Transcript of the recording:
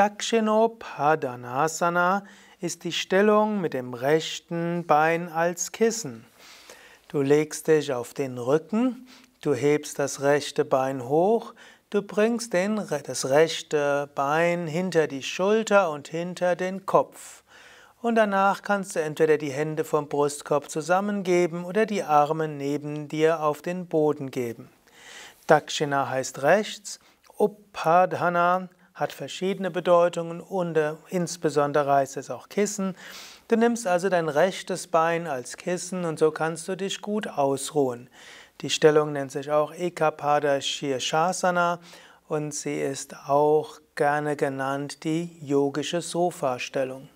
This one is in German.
Dakshinopadanasana ist die Stellung mit dem rechten Bein als Kissen. Du legst dich auf den Rücken, du hebst das rechte Bein hoch, du bringst den, das rechte Bein hinter die Schulter und hinter den Kopf. Und danach kannst du entweder die Hände vom Brustkorb zusammengeben oder die Arme neben dir auf den Boden geben. Dakshina heißt rechts, Upadhana hat verschiedene Bedeutungen und äh, insbesondere heißt es auch Kissen. Du nimmst also dein rechtes Bein als Kissen und so kannst du dich gut ausruhen. Die Stellung nennt sich auch Ekapada Shirshasana und sie ist auch gerne genannt die yogische Sofa-Stellung.